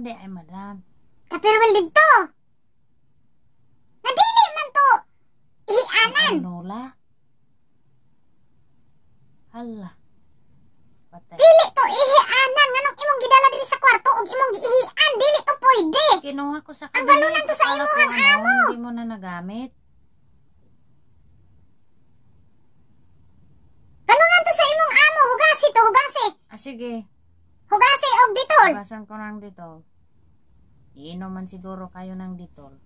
kundi ay madam. Kapirwal dito! Nadili man to! Ihianan! Ano la? Hala. Patay. Dili to ihianan! Nganong imong gidala diri sa kwarto og imong giihian! Dili to pwede! Kinuha ko sa kabalo. Ang balunan to sa imuhang amo! Hindi mo na nagamit. Balunan to sa imong amo! Hugasi to! Hugasi! Ah, sige. Ditol! Orasan ko ng ditol. Iinuman siguro kayo ng Dito.